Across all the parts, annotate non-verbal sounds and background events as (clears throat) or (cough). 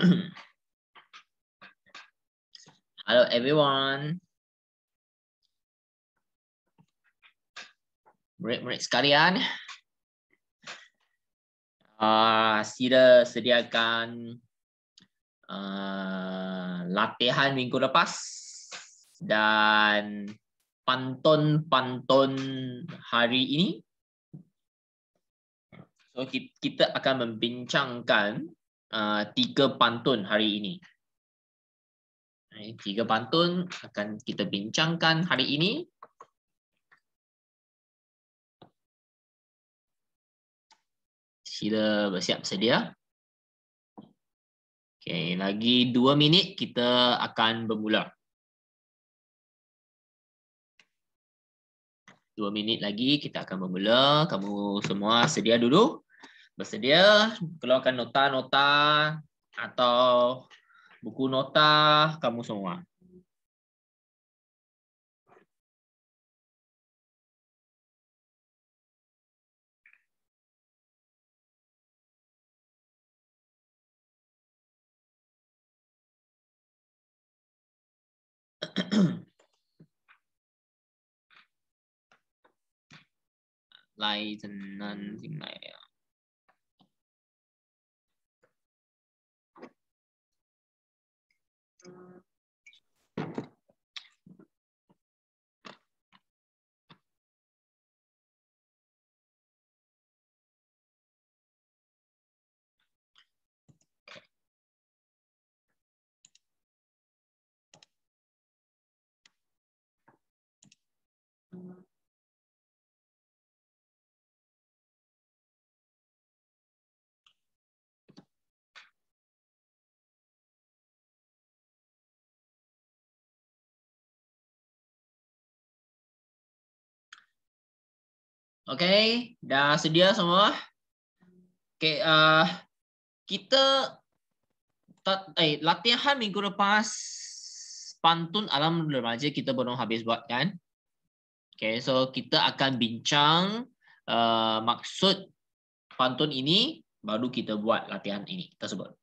(clears throat) Hello everyone. Break break sekalian. Ah, uh, sila sediakan uh, latihan minggu lepas dan pantun-pantun hari ini. So kita akan membincangkan Uh, tiga pantun hari ini. Tiga pantun akan kita bincangkan hari ini. Sila bersiap sedia. Okay, lagi dua minit kita akan bermula. Dua minit lagi kita akan bermula. Kamu semua sedia dulu bersedia keluarkan nota-nota atau buku nota kamu semua. Lighten tenan sing Okay, dah sedia semua? Okay, uh, kita tak, eh, latihan minggu lepas pantun alam remaja kita belum habis buat kan? Okay, so kita akan bincang uh, maksud pantun ini baru kita buat latihan ini tersebut.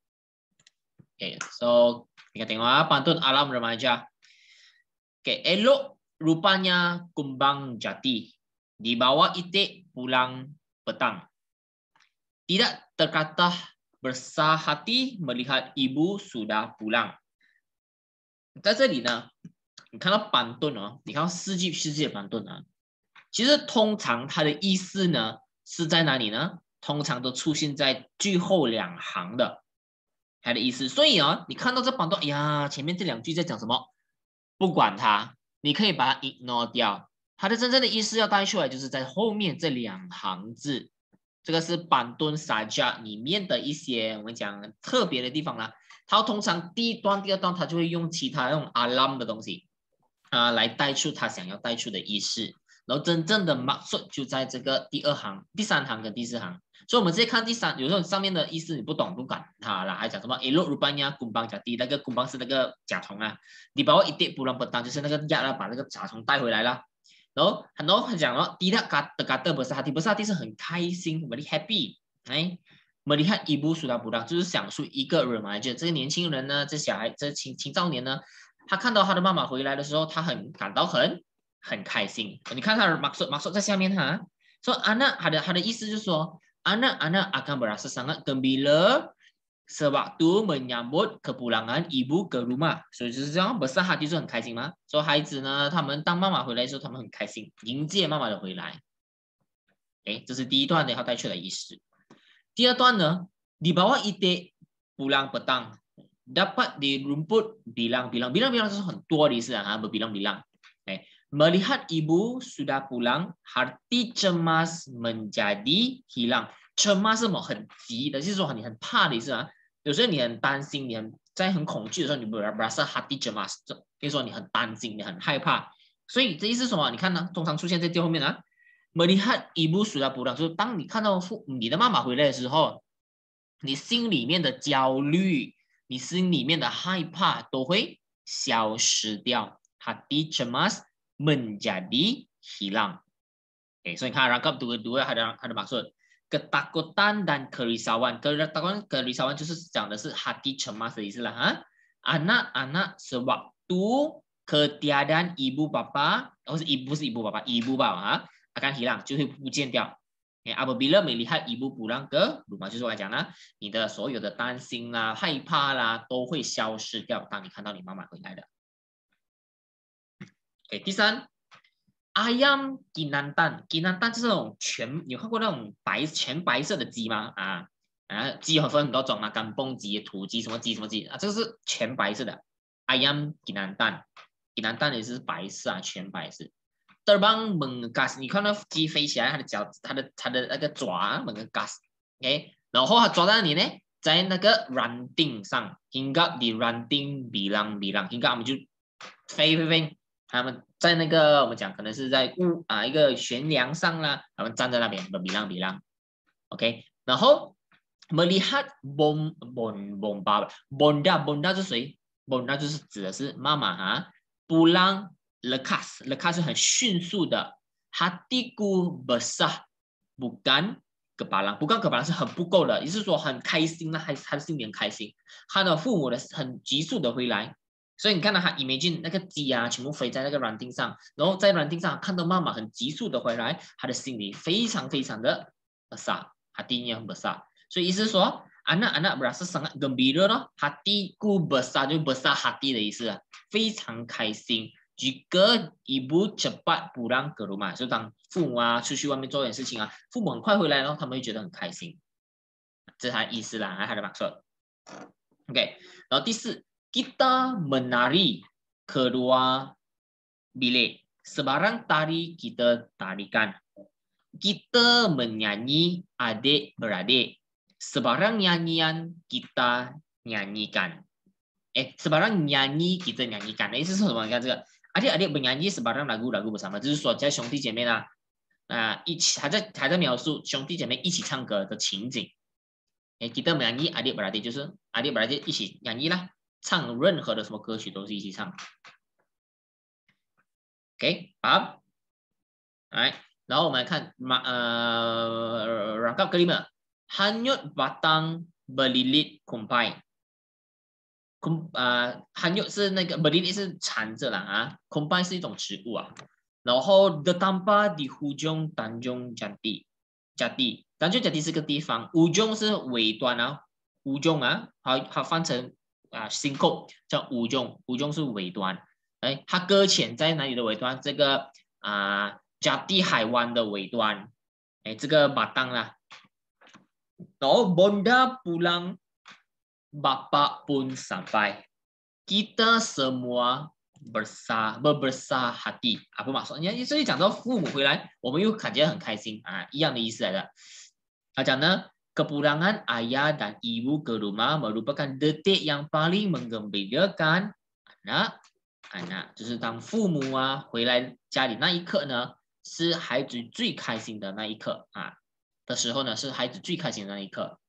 Okay, so kita tengok ah, pantun alam remaja. Okay, elok rupanya kumbang jati. Di bawah ite pulang petang, tidak terkata bersahati melihat ibu sudah pulang。在这里呢，你看到板顿哦，你看到四季世界板顿啊。其实通常它的意思呢是在哪里呢？通常都出现在最后两行的它的意思。所以啊，你看到这板顿，哎呀，前面这两句在讲什么？不管它，你可以把它 ignore 掉。它的真正的意思要带出来，就是在后面这两行字，这个是板墩沙加里面的一些我们讲特别的地方啦。它通常第一段、第二段，它就会用其他用阿 r m 的东西啊来带出它想要带出的意思，然后真正的马术就在这个第二行、第三行跟第四行。所以，我们直接看第三，有时候上面的意思你不懂，不管它啦。还讲什么？一路鲁班呀，工邦甲第那个工邦是那个甲虫啊，你把我一点不让不当，就是那个压了把那个甲虫带回来了。然后很多很讲哦，第一个的嘎的不是哈迪，不是哈迪是很开心，very happy，哎，我们看一部书的不到，就是讲述一个人嘛，就这个年轻人呢，这小孩，这青青少年呢，他看到他的妈妈回来的时候，他很感到很很开心。你看他马索马索在下面哈，说啊那他的他的意思就是说啊那啊那阿康布拉是三个跟比了。s e waktu menyambut kepulangan ibu ke rumah，所以就是讲，不是孩子就很开心吗？所以孩子呢，他们当妈妈回来的时候，他们很开心，迎接妈妈的回来。哎，这是第一段的他带出的意思。第二段呢，dibawa ide pulang petang dapat di rumput bilang bilang bilang bilang，就是很囧的意思啊，哈，bilang bilang。哎，melihat ibu sudah pulang hati cemas menjadi hilang，cemas 是么很急的，就是说你很怕的意思啊。有时候你很担心，你很在很恐惧的时候，你不不是 h a r t i jemas，就说你很担心，你很害怕。所以这意思是什么？你看呢？通常出现在最后面呢，menihat ibu s u a a 就是当你看到父你的妈妈回来的时候，你心里面的焦虑，你心里面的害怕都会消失掉，hati jemas menjadi hilang。哎，所以你看，两个读读的，他的他的马顺。ketakutan dan kerisauan. Ketakutan kerisauan itu sejarah dari hati cemas dari sila. Ha? Anak-anak sewaktu ketiadaan ibu bapa, atau ibu si ibu bapa, ibu bapa ha? akan hilang, jadi hujan dia. Apabila melihat ibu pulang ke rumah, 就是我讲啦，你的所有的担心啦、害怕啦，都会消失掉。当你看到你妈妈回来的。Okay, 第三。I am 凯南蛋，吉南蛋就是那种全，有看过那种白全白色的鸡吗？啊啊，鸡有分很多种嘛，干蹦鸡、土鸡什么鸡什么鸡啊，这个是全白色的。I am 凯南蛋，吉南蛋也是白色啊，全白色。德邦蒙 b a n g a s 你看那鸡飞起来，它的脚，它的它的那个爪蒙 a 斯 g a s OK，然后它抓到你呢，在那个 running 上，你该 o t the running 就飞飞飞。他们在那个我们讲可能是在屋啊一个悬梁上啦，他们站在那边不比浪比浪，OK，然后 melihat bom bom bomba，bonda bonda 是谁？bonda 就是指的是妈妈哈，pulang lekas lekas 是很迅速的，hatiku bersah bukan kebalang bukan kebalang 是很不够的，也是说很开心呐，他的心也很开心，他的父母的很急速的回来。所以你看到他 imagine 那个鸡啊，全部飞在那个软钉上，然后在软钉上看到妈妈很急速的回来，他的心里非常非常的 b e r a 他第一样 b e s a 所以意思说，anak anak berasa sangat gembira o hatiku b e s a 就 b e s a hati 的意思非常开心。jika ibu cepat pulang kerumah，就当父母啊出去外面做点事情啊，父母很快回来，然后他们会觉得很开心。这是他意思啦，还他的马说，OK，然后第四。kita menari keluar bilik. Sebarang tari kita tarikan. Kita menyanyi adik-beradik. Sebarang nyanyian kita nyanyikan. Eh, sebarang nyanyi kita nyanyikan. Ini eh, sesuatu yang kita Adik-adik bernyanyi sebarang lagu-lagu bersama. Jadi, suatu saya, siang tiga mena. Lah. Nah, eh, kita menyanyi adik-beradik, lah. 唱任何的什么歌曲都是一起唱。OK，好，来，然后我们来看马呃，Rangkap kedua，hanya batang berlilit kumbai，kum 啊，hanya 是那个 berlilit 是缠着啦啊，kumbai 是一种植物啊，然后，dengan t pada ujung tanjong jati，jati，tanjong jati 是个地方，ujung 是尾端啊，ujung 啊，好好翻成。啊，sinko 叫五中，五中是尾端，哎，他搁浅在哪里的尾端？这个啊，加地海湾的尾端，哎，这个马当啦。然后 bonda pulang, bapa pun sampai, kita semua bersa, berbersa hati, 说，你所以讲到父母回来，我们又感觉很开心啊，一样的意思来的。他讲呢？k e p u l a n g a n ayah dan ibu ke rumah merupakan detik yang paling menggemblengkan anak anak. 就是当父母啊回来家里那一刻呢，是孩子最开心的那一刻啊。的时候呢，是孩子最开心的那一刻。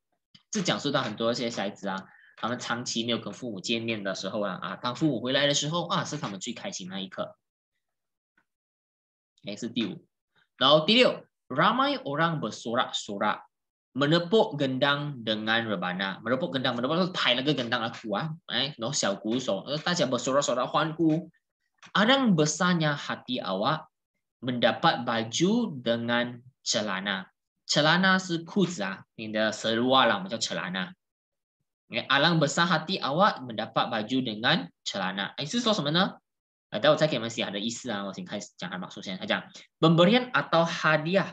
是讲述到很多些孩子啊，他们长期没有跟父母见面的时候啊，啊，当父母回来的时候啊，是他们最开心那一刻。哎，是第五。然后第六，ramai orang bersorak sorak。menepuk gendang dengan rebana. Menepuk gendang, menepuk itu tai lagi gendang aku ah. Eh, no xiao gu so. Eh, Ta jia bersorak sorak huan ku. Arang besarnya hati awak mendapat baju dengan celana. Celana si kuza, ah. ni de seruah lah macam celana. Okay, eh, alang besar hati awak mendapat baju dengan celana. Eh, itu so sebenarnya ada saya kira masih ada isi lah, saya jangan maksud saya. Ajar pemberian atau hadiah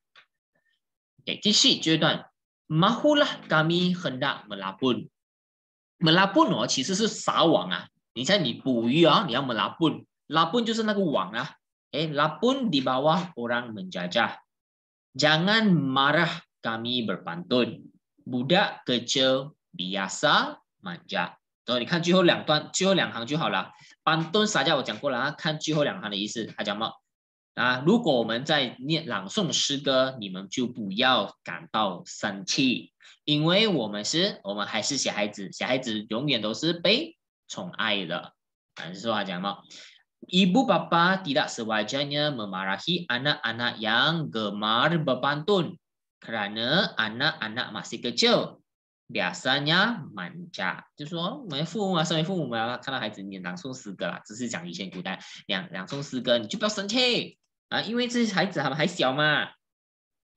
Okay, tisi jeduan, mahulah kami hendak melapun. Melapun oh, 其实是撒网啊。你像你捕鱼啊，你要 melapun。Lapun 就是那个网啊。Eh, lapun di bawah orang menjajah. Jangan marah kami berpantun. Budak kecil biasa manja. So, 你看最后两段，最后两行就好了。Pantun saja, 我讲过了啊。看最后两行的意思，他讲什么？啊！如果我们在念朗诵诗歌，你们就不要感到生气，因为我们是，我们还是小孩子，小孩子永远都是被宠爱的。还是说白讲嘛，Ibu bapa tidak sewaanya memarahi anak-anak yang gemar berpantun kerana anak-anak masih kecil, biasanya manja。就是说，我们父母啊，身为父母，看到孩子念朗诵诗歌，只是讲以前古代朗朗诵诗歌，你就不要生气。啊，因为这些孩子他们还小嘛，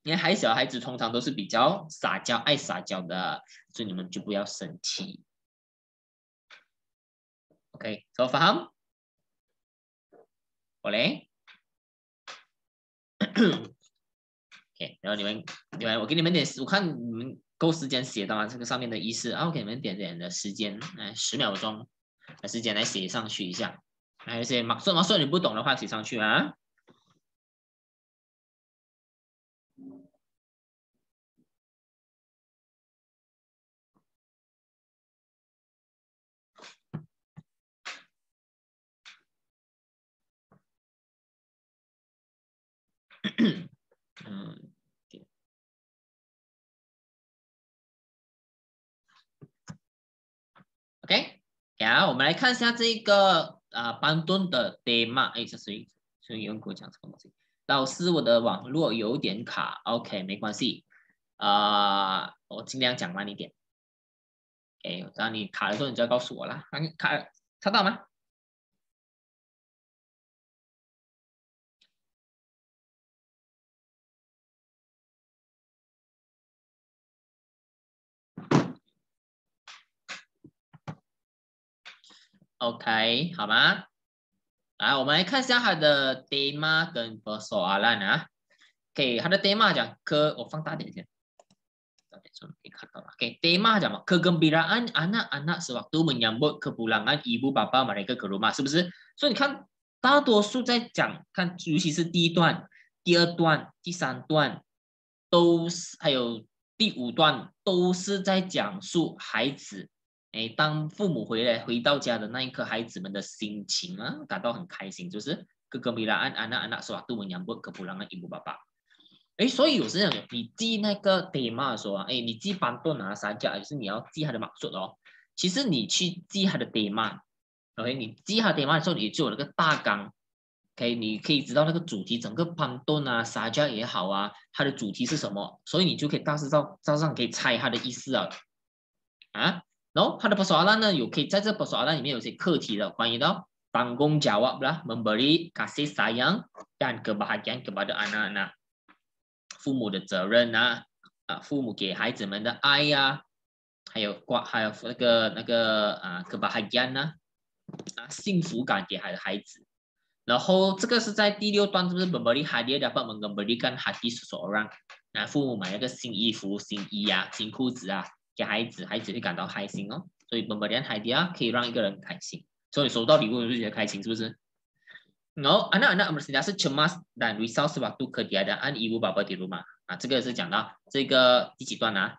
因为还小孩子通常都是比较撒娇、爱撒娇的，所以你们就不要生气。OK，收发好，我来。(coughs) OK，然后你们，你们，我给你们点，我看你们够时间写到这个上面的意思啊，我给你们点点的时间，来十秒钟，时间来写上去一下，还有一些毛说毛说你不懂的话写上去啊。嗯，(coughs) OK，然后我们来看一下这个啊，班顿的 demo，哎，这谁所以给我讲什么东西？老师，我的网络有点卡。OK，没关系，啊，我尽量讲慢一点。OK，当你卡的时候，你就要告诉我了。卡，听到吗？OK，好吗？来，我们来看一下它的题目跟 persoalan 啊。OK，它的题目讲 k 我放大点点，放大一点，OK，题目讲嘛，kegembiraan anak-anak sewaktu menyambut kepulangan ibu bapa mereka ke rumah，是不是？所以你看，大多数在讲，看，尤其是第一段、第二段、第三段，都是还有第五段，都是在讲述孩子。哎，当父母回来回到家的那一刻，孩子们的心情啊，感到很开心，就是哥哥米拉安安娜安娜说啊，杜文扬不可不让俺一姆爸爸。哎，所以有时候你记那个德玛的时候啊，哎，你记班顿啊沙加，就是你要记他的马术哦。其实你去记他的德玛，OK，你记他德玛的时候，你就有那个大纲，OK，你可以知道那个主题，整个班顿啊撒娇也好啊，它的主题是什么，所以你就可以大致照照上可以猜他的意思啊，啊。然后它的问题呢，有可以在这问题里面有些课题的，关于到当公家 a 啦，i a a n kepada a n a k 的 n a k 父母的责任啊，啊父母给孩子们的爱呀，还有挂还有那个那个啊给巴 a 吉安啊，啊幸福感给孩孩子，然后这个是在第六段，是不是 memberikan h a d 的爸 h s e s e o r a n 让，啊，父母买那个新衣服、新衣啊、新裤子啊。给孩子，孩子会感到开心哦。所以，爸爸妈妈的爱啊，可以让一个人开心。所以，收到礼物，我们就觉得开心，是不是？然后，啊那啊那，我们现在是充满的微笑是吧？都可以的。二零一五宝宝的路嘛，啊，这个是讲到这个第几段呢？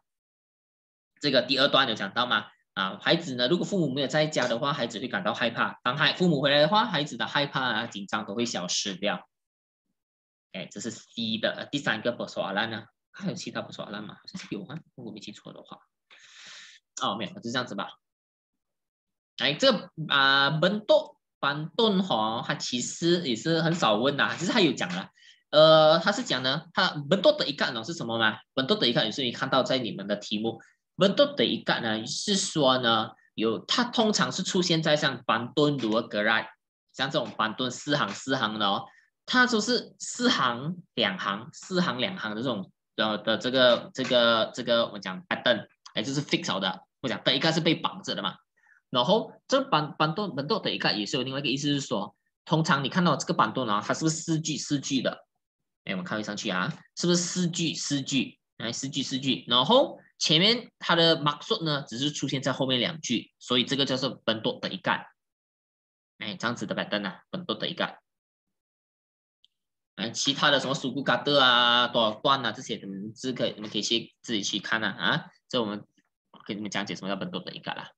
这个第二段有讲到吗？啊，孩子呢，如果父母没有在家的话，孩子会感到害怕。当孩父母回来的话，孩子的害怕啊、紧张都会消失掉。哎，这是 C 的第三个不说爽烂呢？还有其他不说爽烂吗？好像有啊，如果没记错的话。哦，没有，就是这样子吧。哎，这个啊，门多板顿哈，他其实也是很少问的，其实他有讲了。呃，他是讲呢，他门多的一看呢是什么吗？门多的一也是你看到在你们的题目？门多的一看呢，是说呢，有它通常是出现在像板顿如格莱，像这种板顿四行四行的哦，它就是四行两行，四行两行的这种的的这个这个这个，我讲板顿。也就是 fix 好的，我讲等一个是被绑着的嘛。然后这板板凳本多等一个也是有另外一个意思是说，通常你看到这个板凳呢，它是不是四句四句的？哎，我们看一上去啊，是不是四句四句？哎，四句四句。然后前面它的 mark 数呢，只是出现在后面两句，所以这个叫做本多等一干。哎，这样子的板凳呢，本多等一干。嗯，其他的什么苏古嘎德啊，多少段啊，这些你们自可你们可以去自己去看啊啊。这我们给你们讲解什么叫本多本一个啦。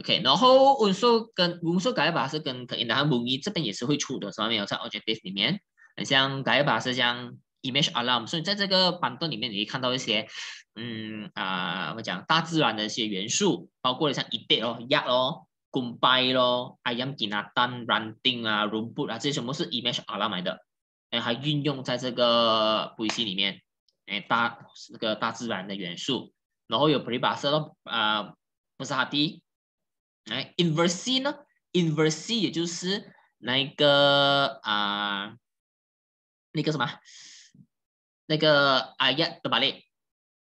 OK，然后我 n s 跟我 n s 改一把是跟可以，h a n 木这边也是会出的，什么没有在 o b j e c t i v e 里面，很像改一把是像 image alarm，所以在这个板凳里面你可以看到一些，嗯啊，我们讲大自然的一些元素，包括了像 idet 哦、yard 哦、gumbai 咯、ayam ginatan running 啊、r o o m 啊这些全部是 image alarm 来的，哎还运用在这个 p o c 里面。哎，大那个大自然的元素，然后有琵琶色咯，啊，不是阿弟，哎，inversi 呢？inversi 也就是那个啊，那个什么，那个哎呀的把嘞，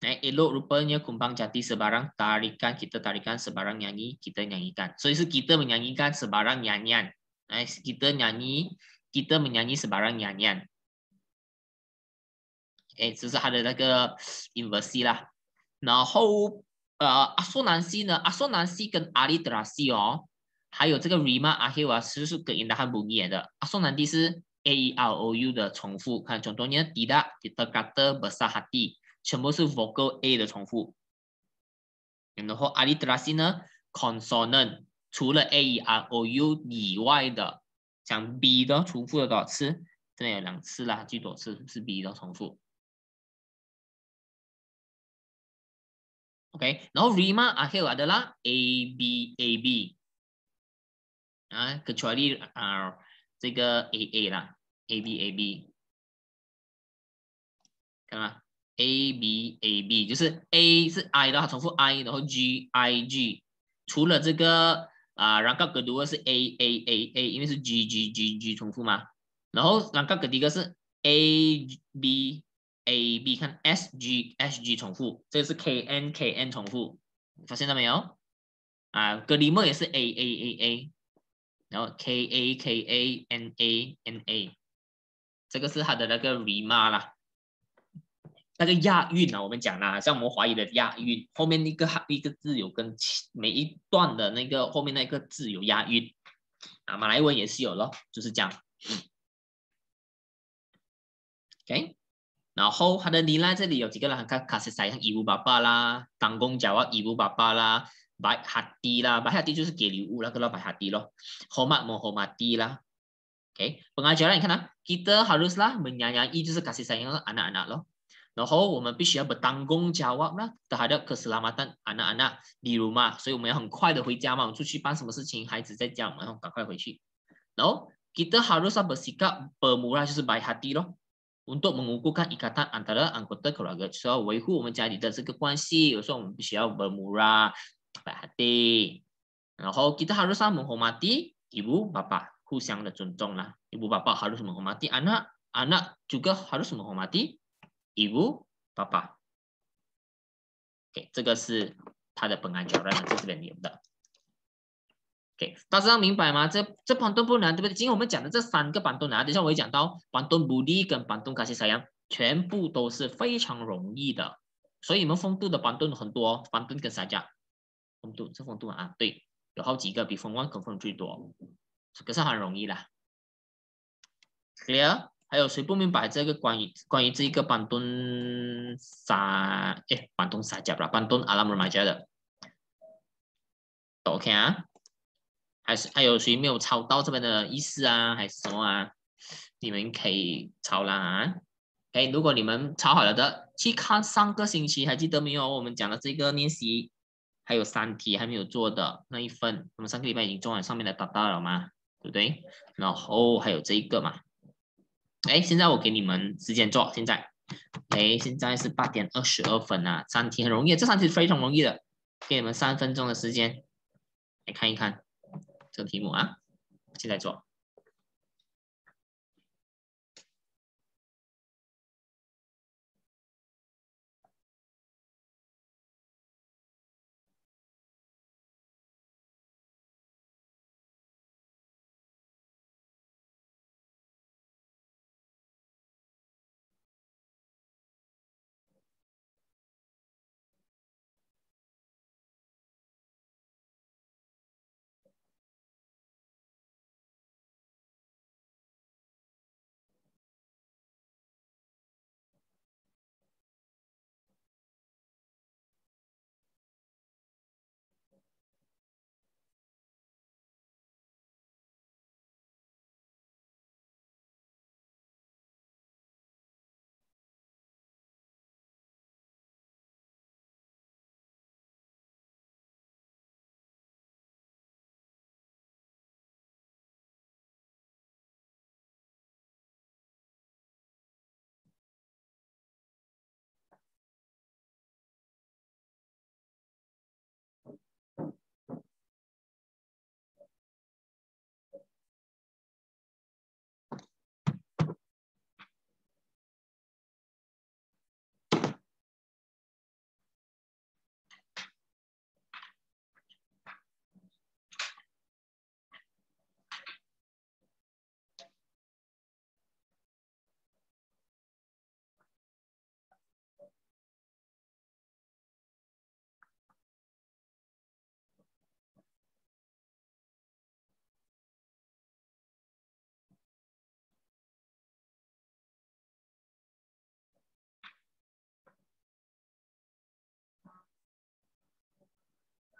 哎，elo rupanya kumpang canti sebarang tarikan kita tarikan sebarang nyanyi kita nyanyikan，所以是 kita menyanyikan sebarang nyanyian，哎，kita nyanyi kita menyanyi sebarang nyanyian。哎，就是他的那个 inversi 啦，然后呃阿宋南西呢，阿宋南西跟阿里德拉西哦，还有这个 rima 阿黑哇，其实是跟那很不一样的。阿宋南西是 a e r o u 的重复，看重中间 tidak tidak a t e b e s a hati，全部是 vocal a 的重复。然后阿里德拉西呢，consonant 除了 a e r o u 以外的，像 b 的重复有多少次？这里有两次啦，最多次是 b 的重复？Okay，然后 rema 啊，here 啊，都啦，A B A B 啊，併除了啊这个 A A 啦，A B A B，看嘛，A B A B 就是 A 是 I 的话，重复 I 然后 G I G，除了这个啊，然后格读的是 A A A A，因为是 G G G G 重复嘛，然后然后格的个是 A B。A B 看 S G S G 重复，这个是 K N K N 重复，发现到没有？啊，格里莫也是 A A A A，然后 K A K A N A N A，这个是它的那个尾妈啦，那个押韵啊，我们讲啦，像我们华语的押韵，后面一个一个字有跟每一段的那个后面那个字有押韵啊，马来文也是有咯，就是这样，OK。然后，它的例子这里有几个啦，他卡西塞向伊布爸爸啦，当公教哇伊布爸爸啦，白哈迪啦，白哈迪就是给礼物啦，叫做白哈迪咯，好慢莫好马迪啦，OK，pengajaran 你看啦 kita harus lah menyanyi，就是卡西塞向个 anak 咯，然后我们必须要把当公教哇，啦，都还要克时拉马丹 a 娜 a 娜，a 例如嘛，所以我们要很快的回家嘛，我们出去办什么事情，孩子在家嘛，要赶快回去，然后 kita haruslah bersikap permula，就是白哈迪咯。untuk mengukuhkan ikatan antara anggota keluarga. so so So, 维护我们家里的这个关系，有时候我们必须要 bermurah berhati. kita haruslah menghormati ibu bapa, lah. Ibu bapa harus menghormati anak, anak juga harus menghormati ibu bapa. Okay, 这个是他的本案责任，这是你们的。OK，大家明白吗？这这板盾不难，对不对？今天我们讲的这三个板盾难，等下我会讲到板凳不利跟板凳卡西沙扬，全部都是非常容易的。所以你们风度的板凳很多，板凳跟沙加，风度这风度啊，对，有好几个比风凰跟风最多，可是很容易啦。Clear？还有谁不明白这个关于关于这一个板凳沙哎，板盾啥讲？板盾阿拉姆系加的，OK 啊？还是还有谁没有抄到这边的意思啊？还是什么啊？你们可以抄啦。哎，如果你们抄好了的，去看上个星期还记得没有？我们讲的这个练习还有三题还没有做的那一份，我们上个礼拜已经做完上面的答到了吗？对不对？然后还有这一个嘛？哎，现在我给你们时间做，现在，哎，现在是八点二十二分啊。三题很容易，这三题非常容易的，给你们三分钟的时间来看一看。这题目啊，现在做。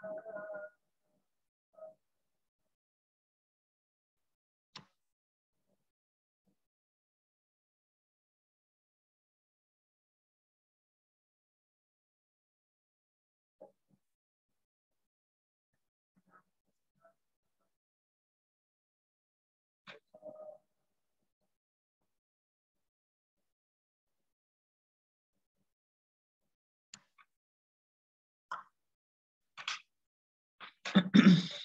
Thank you. (clears throat)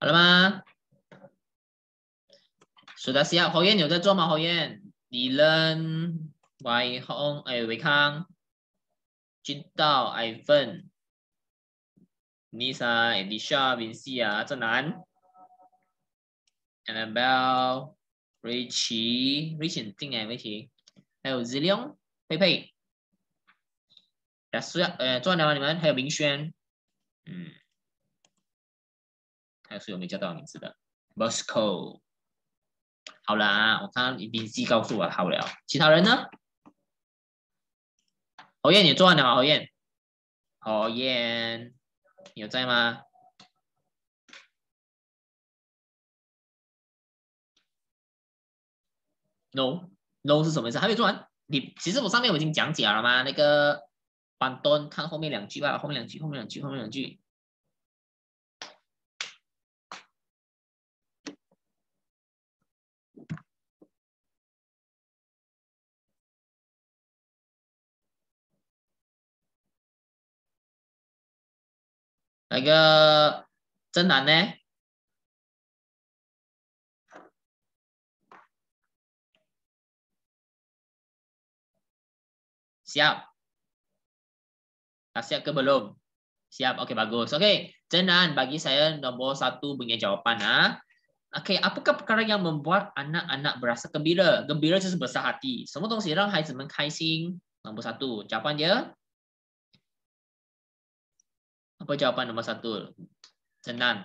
好了吗？苏达西亚，侯燕有在做吗？侯燕，李伦、韦宏、哎，韦康，金道、艾奋。Nisa, e 妮 v i n c 西啊，郑楠、安 abelle、Richie、Richen 听啊，Richie，还有 Zillion、佩佩，雅思谁呃，做完了吗？你们还有明轩，嗯，还有没有没叫到名字的？Mosco，好了，我刚维西告诉我好了，其他人呢？侯燕也做完了吗？侯燕，侯燕。有在吗？No No 是什么意思？还没做完。你其实我上面我已经讲解了吗？那个板凳，看后面两句吧。后面两句，后面两句，后面两句。那个真男呢？Siap. Eh. Dah siap ke belum? Siap. okay bagus. okay. Jenan, bagi saya nombor satu punya jawapan. Ha? Okey, apakah perkara yang membuat anak-anak berasa gembira? Gembira itu sebesar hati. Semua orang sirang, hai zaman kaising. Nombor satu. Jawapan dia, apa jawapan nombor satu? Senang.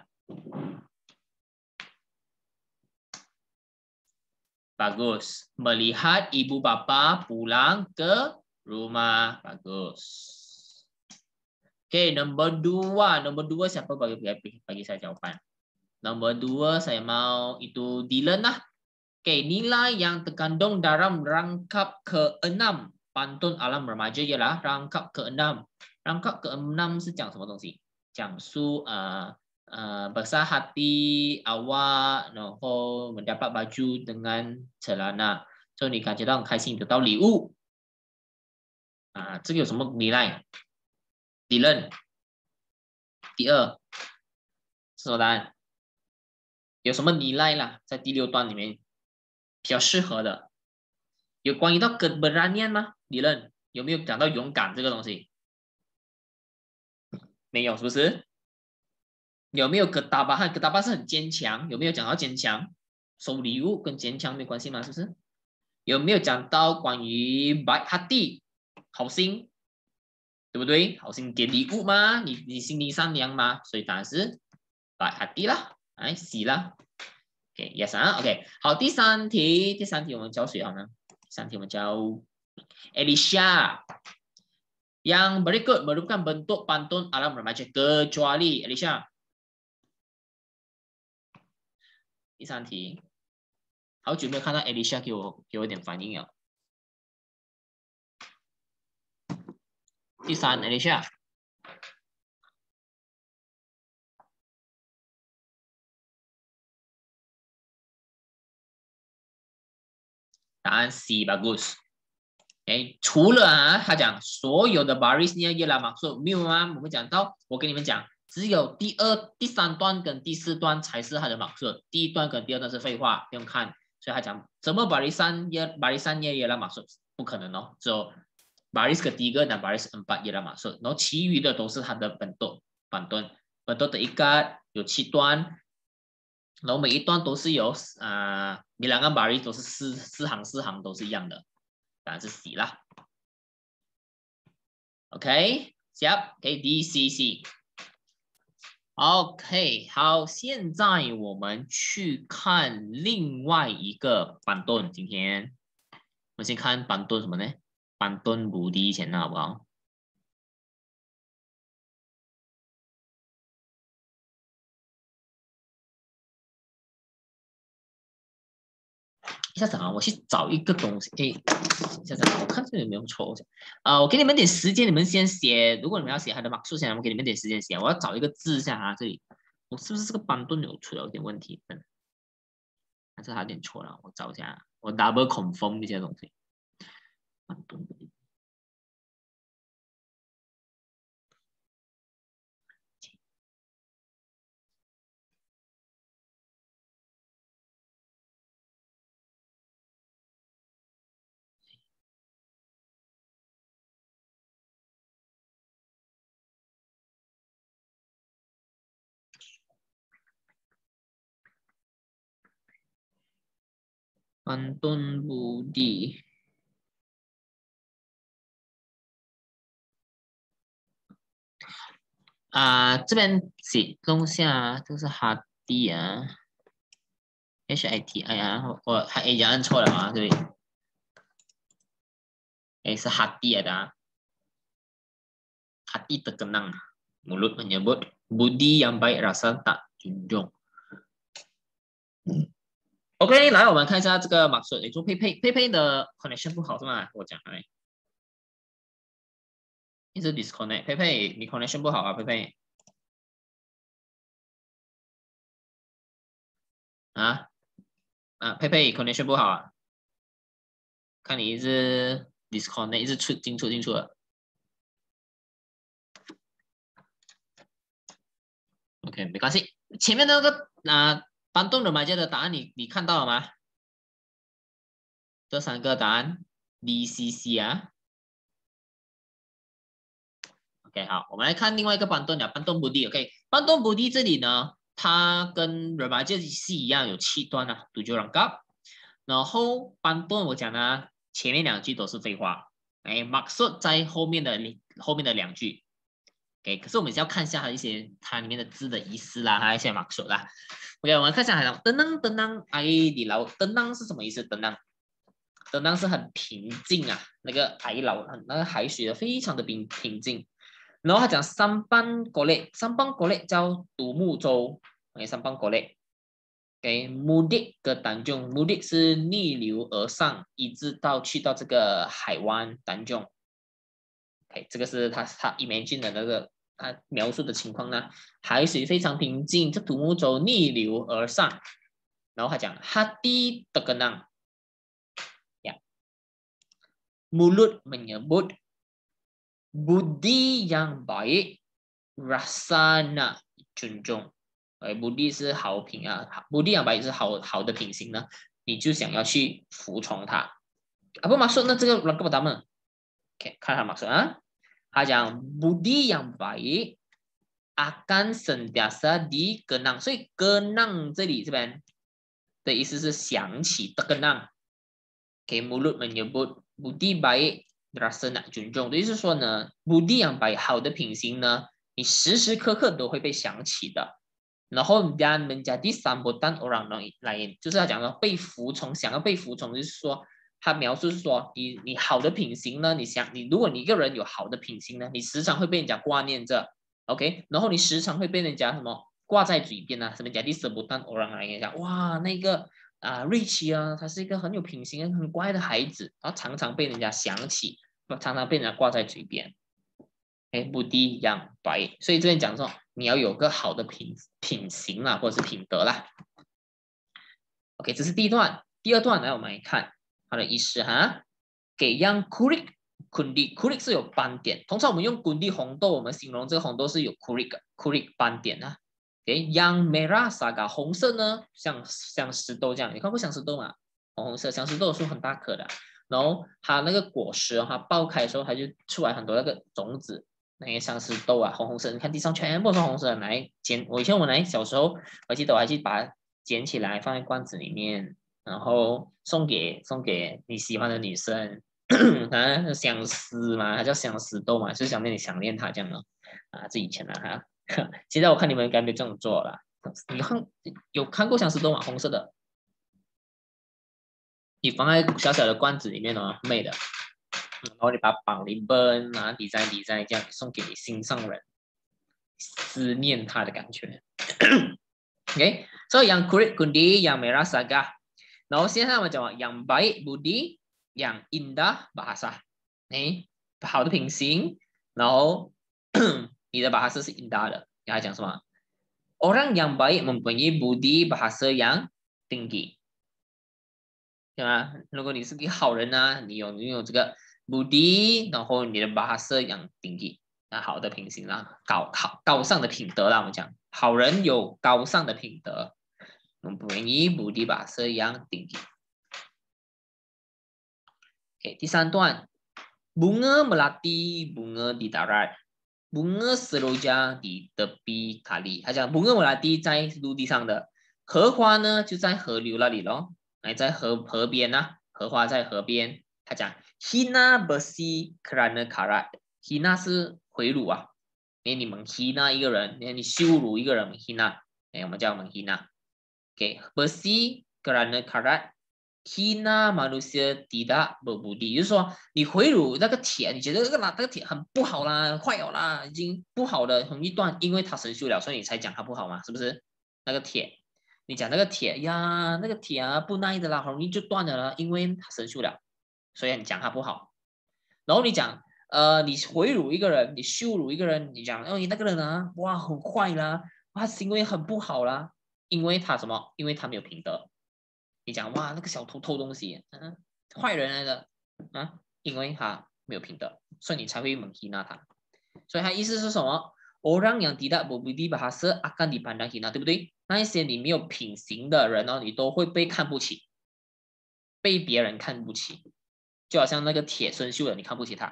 Bagus. Melihat ibu bapa pulang ke rumah. Bagus. Okey, nombor dua. Nombor dua siapa bagi, bagi, bagi saya jawapan? Nombor dua saya mau itu Dylan lah. Okey, nilai yang terkandung dalam rangkap ke-6 pantun alam remaja ialah rangkap ke-6. enam 讲书啊，百善孝为先。然后，你觉到开心得到礼物啊，这个有什么依赖？理论，第二是什么答案？有什么依赖啦？在第六段里面比较适合的，有关于到根本观念吗？理论有没有讲到勇敢这个东西？没有，是不是？有没有格大巴汉？格大巴是很坚强，有没有讲到坚强？收礼物跟坚强没关系吗？是不是？有没有讲到关于白哈蒂好心，对不对？好心给礼物吗？你你心地善良吗？所以答案是白哈蒂啦，哎，洗啦，o k e s 啊 o k 好，第三题，第三题我们教谁好呢？第三题我们教 Elisha。Yang berikut merupakan bentuk pantun alam remaja kecuali Alicia. Ini santi. Aku cuma kena Alicia ke ke ada yang fanya. Ini san Alicia. Dan C bagus. 哎，除了啊，他讲所有的巴里斯尼亚伊拉嘛，说没有吗？我们讲到，我跟你们讲，只有第二、第三段跟第四段才是他的马说，第一段跟第二段是废话，不用看。所以他讲怎么巴里斯三耶巴里斯三耶 a 拉马说不可能哦，只有巴里斯的第一个跟巴里斯第八 a 拉马说，然后其余的都是他的本段本段本段的一个有七段，然后每一段都是有啊，你两个巴里都是四四行四行都是一样的。当然是洗啦，OK，接 K D C C，OK，好，现在我们去看另外一个板凳。今天，我们先看板凳什么呢？板顿无敌前的好不好？一下啊，我去找一个东西。哎，一下子，我看这里有没有错。我想，啊，我给你们点时间，你们先写。如果你们要写它的嘛，说先，我给你们点时间写。我要找一个字，一下啊，这里我是不是这个板顿有出了有点问题？还是有点错了？我找一下，我 double confirm 这些东西。pantun budi. A, ini di belakang itu adalah hati ya. H I T I 啊，我还 A 也按错了嘛，对不对？A 是 hati 啊的，hati terkenang mulut menyebut budi yang baik rasa tak junjung。OK，来我们看一下这个马顺，你说佩佩佩佩的 connection 不好是吗？我讲哎，一直 disconnect，佩佩你 connection 不好啊，佩佩。啊啊，佩佩 connection 不好啊，看你一直 disconnect，一直出进出进出的。OK，没关系，前面那个那。搬动的马杰的答案你你看到了吗？这三个答案 D、C、C 啊。OK，好，我们来看另外一个班顿了。班顿不地 OK，搬动不地这里呢，它跟罗马杰是一样有七段啊，d o j o rangga。然后搬动我讲呢，前面两句都是废话，哎，马术在后面的后面的两句。OK，可是我们是要看一下它一些它里面的字的意思啦，还有一些马术啦。OK，我们看一下海浪，噔当噔当，哎，你老噔当是什么意思？噔当，噔当是很平静啊，那个海老，那个海水非常的平平静。然后他讲三班国列，三班国列叫独木舟，OK，三班国列，OK，目的个当中，目的是逆流而上，一直到去到这个海湾当中。OK，这个是他他 imagine 的那个。啊，描述的情况呢？海水非常平静，这独木舟逆流而上。然后他讲：“哈蒂的个囊，呀，mulut m e n y a k rasa na 尊重，哎，b u d 是好品啊，budi y a 是好好的品行呢，你就想要去服从他。啊不，马说那这个哪个不答们，看，看马说啊。”他讲，budi yang baik akan sentiasa di kenang，所以 kenang 这里这边的意思是想起的 kenang。给，口里面叫布迪 b a i k r a s e n a k junjung，就是说呢，布迪 yang baik 好的品行呢，你时时刻刻都会被想起的。然后人家人家第三步，但 orang lain，就是他讲呢，被服从想要被服从，就是说。他描述是说，你你好的品行呢？你想你，如果你一个人有好的品行呢，你时常会被人家挂念着，OK？然后你时常会被人家什么挂在嘴边呢？什么人家 a 不得，偶然来一下，哇，那个啊，瑞奇啊，他是一个很有品行、很乖的孩子，他常常被人家想起，不，常常被人家挂在嘴边，哎，不低一样白。所以这边讲说，你要有个好的品品行啊，或者是品德啦，OK？这是第一段，第二段来我们来看。它的意思哈，给 yang k u l i u i 是有斑点，通常我们用滚 u 红豆，我们形容这个红豆是有 kulik u i 斑点啊。给 y 梅拉萨 merasa 红色呢，像像石豆这样，你看不像石豆嘛，红红色，像石豆是很大颗的，然后它那个果实它爆开的时候，它就出来很多那个种子，那些像石豆啊，红红色，你看地上全部是红色的，来捡，我以前我来小时候，我记得我还是把捡起来放在罐子里面。然后送给送给你喜欢的女生，啊，(clears throat) 相思嘛，它叫相思豆嘛，是想念、想念他这样的啊，这以前的哈。(laughs) 现在我看你们应该没这种做了？你看有看过相思豆吗？红色的，你放在小小的罐子里面哦，妹的。然后你把绑铃崩啊、底在底簪这样送给心上人，思念他的感觉。OK，So Yangkuri Kundi Yangmersaga。然后先生我们讲啊，yang baik budi yang indah bahasa，哎，好的品行，然后，你的 bahasa 是 indah 了，我们讲什么？人 yang baik mempunyai budi bahasa yang tinggi，好啊，如果你是个好人啊，你有你有这个 budi，然后你的 bahasa yang tinggi，那好的品行啦，高高高尚的品德啦，我们讲，好人有高尚的品德。我侬本意菩提吧，涉一样定见。o 第三段，布阿摩拉蒂布阿迪达赖布阿斯罗迦迪在陆地上的荷花呢，就在河流那里咯，哎，在河河边呐、荷花在河边。他讲，hina basi k r a 是回辱啊，哎，你们 h i 一个人，哎，你羞辱一个人 h i 哎，我们叫我们给 bersih kerana k r a t k i a manusia tidak b e r b u d i 就是说，你回乳那个铁，你觉得那个那这个铁很不好啦，坏有啦，已经不好的，容易断，因为它生锈了，所以你才讲它不好嘛，是不是？那个铁，你讲那个铁，呀，那个铁啊，不耐的啦，很容易就断的啦，因为它生锈了，所以你讲它不好。然后你讲，呃，你回乳一个人，你羞辱一个人，你讲，哦，你那个人啊，哇，很坏啦，他行为很不好啦。因为他什么？因为他没有品德。你讲哇，那个小偷偷东西，嗯，坏人来的啊？因为他没有品德，所以你才会蒙欺纳他。所以他意思是什么？orang yang tidak berbudi bahasa akan dipandang hina，对不对？那一些你没有品行的人呢，你都会被看不起，被别人看不起。就好像那个铁生锈的，你看不起他；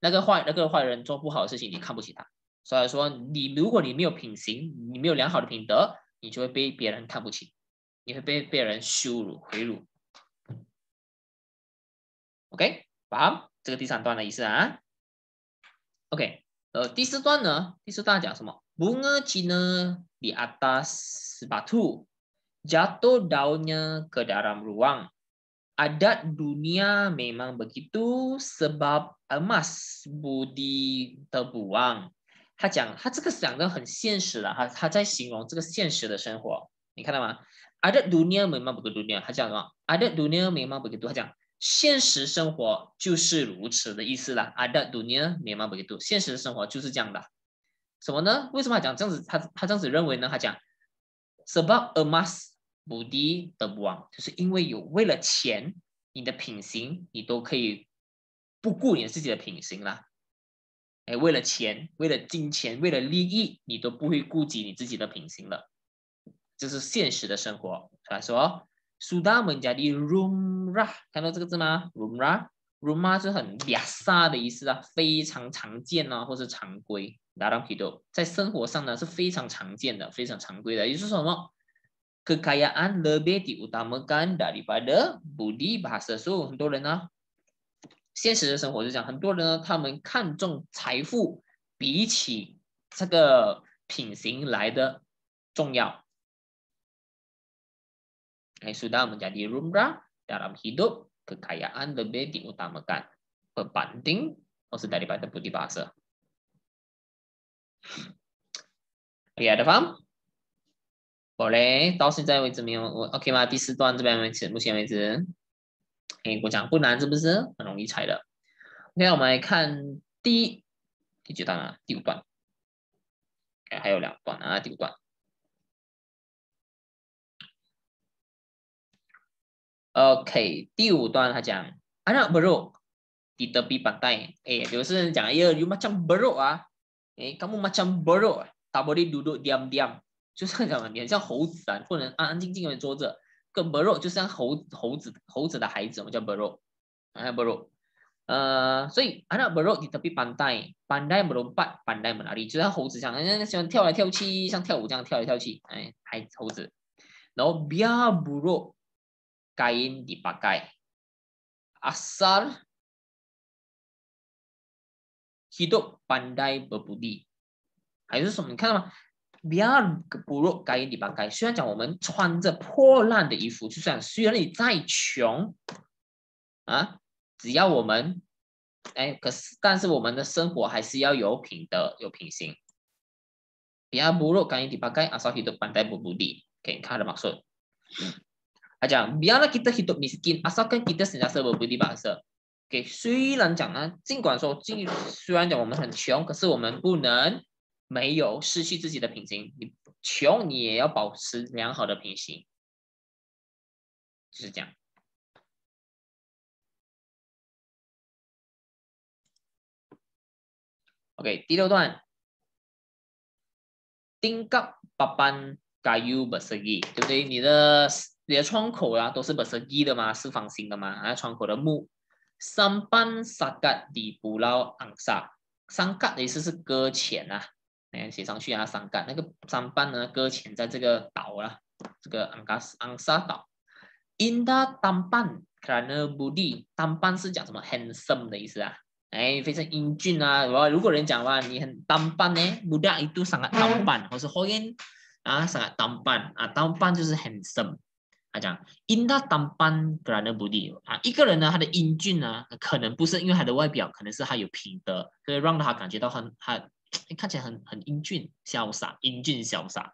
那个坏那个坏人做不好的事情，你看不起他。所以说，你如果你没有品行，你没有良好的品德。你就会被别人看不起，你会被别人羞辱、回辱。OK，好，这个第三段的意思啊。OK，呃，第四段呢，第四段讲什么？Bunga cina di atas batu jatuh daunnya ke dalam ruang. Adat dunia memang begitu sebab emas budi terbuang. 他讲，他这个讲的很现实的，他他在形容这个现实的生活，你看到吗？I don't dunya ni ma b 他讲什么？I don't dunya ma b 他讲现实生活就是如此的意思啦。I don't dunya ma b 现实的生活就是这样的。什么呢？为什么讲这样子？他他这样子认为呢？他讲 s a b u mas budi t h n 就是因为有为了钱，你的品行你都可以不顾你自己的品行了。哎，为了钱，为了金钱，为了利益，你都不会顾及你自己的品行了，这是现实的生活。来说，苏达门家的 r u m r a 看到这个字吗 r u m r a h r u m r a 是很 b i 的意思啊，非常常见啊，或是常规。d a l a 在生活上呢是非常常见的，非常常规的。也是什么 kekayaan lebih diutamakan daripada budi bahasa，所以很多人呢。现实的生活是这样，很多人呢，他们看重财富，比起这个品行来的重要。哎，苏达，我们这里如何？在我们生活，，，，，，，，，，，，，，，，，，，，，，，，，，，，，，，，，，，，，，，，，，，，，，，，，，，，，，，，，，，，，，，，，，，，，，，，，，，，，，，，，，，，，，，，，，，，，，，，，，，，，，，，，，，，，，，，，，，，，，，，，，，，，，，，，，，，，，，，，，，，，，，，，，，，，，，，，，，，，，，，，，，，，，，，，，，，，，，，，，，，，，，，，，，，，，，，，，，，，，，，，，，，，，，，，，，，，，，，，，，，，，哎，我讲不难，是不是很容易猜的？OK，我们来看第第几段啊？第五段。OK，还有两段啊，第五段。OK，第五段他讲，阿那伯罗，你到底变态？哎，就是讲，哎，你嘛样伯罗啊？哎，你嘛样伯罗？tabori duduk diam-diam，就是讲像猴子啊，不能安安静静的坐着。跟伯肉就是像猴猴子猴子的孩子，我叫 o 肉，哎伯肉，呃，所以，anak beruk di tepi pantai，pantai beruk berapa，pantai mana ni，就像猴子这样，人家喜欢跳来跳去，像跳舞这样跳来跳去，哎，还猴子，然后 bia r beruk kain dipakai，asal hidup p a n d a i berbudid，还是什么，你看到吗？不要不若改一礼拜改，虽然讲我们穿着破烂的衣服，就算虽然你再穷，啊，只要我们，哎，可是但是我们的生活还是要有品德，有品行。不要不若改一礼拜改，阿叔他都反对不不的，OK，看的没错。阿酱，别拿 kita 汗头没 skin，阿叔讲 kita 是假设不不的把式，OK。虽然讲呢，尽管说，尽虽然讲我们很穷，可是我们不能。没有失去自己的品行，你穷你也要保持良好的品行，就是这样。OK，第六段。丁 i 八班 k a p p a u b e g 对不对？你的你的窗口啊，都是不是计的吗？是方形的吗？啊，窗口的木。s 班 n g 底 a p s a k a 的意思是搁浅啊。哎，写上去啊，伤感。那个三班呢，搁浅在这个岛啊，这个安斯安沙岛。i n t a h tampan keren budi，tampan 是讲什么 handsome 的意思啊？哎，非常英俊啊！哇，如果人讲话，你很 tampan 呢 b u d a itu sangat tampan，或是 h o y n 啊，sangat tampan 啊，tampan 就是 handsome，他讲 i n t a e tampan keren budi 啊，一个人呢，他的英俊呢，可能不是因为他的外表，可能是他有品德，所以让他感觉到很他。看起来很很英俊潇洒，英俊潇洒。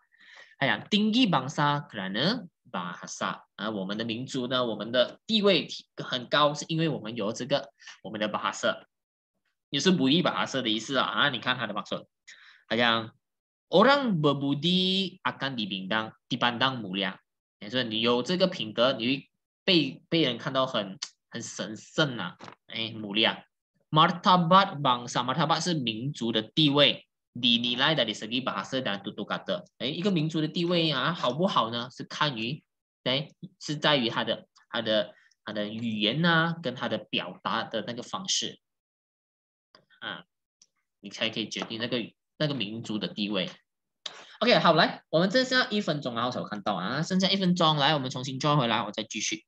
哎呀，丁义榜萨，可能呢？巴萨啊，我们的民族呢，我们的地位很高，是因为我们有这个我们的巴萨，也是不易巴萨的意思啊。啊，你看他的巴萨，好像 orang berbudi akan d i n a n g d i a n d n g mulia，也是你有这个品格，你被被人看到很很神圣呐。哎，mulia。马塔巴帮，a 马塔巴是民族的地位，你你来的底是说巴哈斯达嘟图卡特，哎，一个民族的地位啊，好不好呢？是看于，哎，是在于他的他的他的语言呐，跟他的表达的那个方式，啊，你才可以决定那个那个民族的地位。OK，好，来，我们剩下一分钟啊，我看到啊，剩下一分钟，来，我们重新抓回来，我再继续。